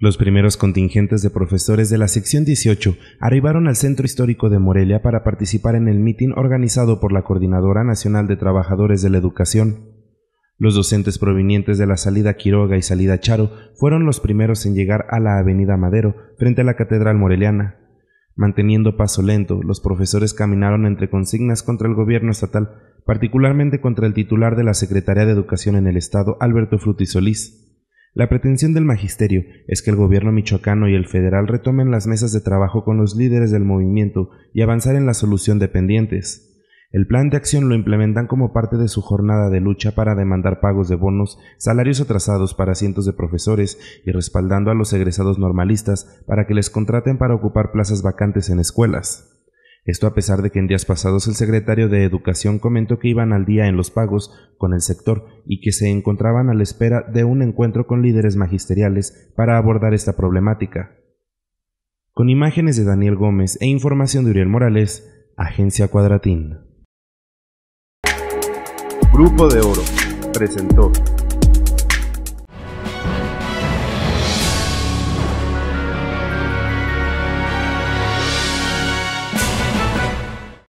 Los primeros contingentes de profesores de la sección 18 arribaron al centro histórico de Morelia para participar en el mitin organizado por la Coordinadora Nacional de Trabajadores de la Educación. Los docentes provenientes de la salida Quiroga y salida Charo fueron los primeros en llegar a la Avenida Madero, frente a la Catedral Moreliana. Manteniendo paso lento, los profesores caminaron entre consignas contra el gobierno estatal, particularmente contra el titular de la Secretaría de Educación en el Estado, Alberto Frutisolís. La pretensión del magisterio es que el gobierno michoacano y el federal retomen las mesas de trabajo con los líderes del movimiento y avanzar en la solución de pendientes. El plan de acción lo implementan como parte de su jornada de lucha para demandar pagos de bonos, salarios atrasados para cientos de profesores y respaldando a los egresados normalistas para que les contraten para ocupar plazas vacantes en escuelas. Esto a pesar de que en días pasados el secretario de Educación comentó que iban al día en los pagos con el sector y que se encontraban a la espera de un encuentro con líderes magisteriales para abordar esta problemática. Con imágenes de Daniel Gómez e información de Uriel Morales, Agencia Cuadratín. Grupo de Oro presentó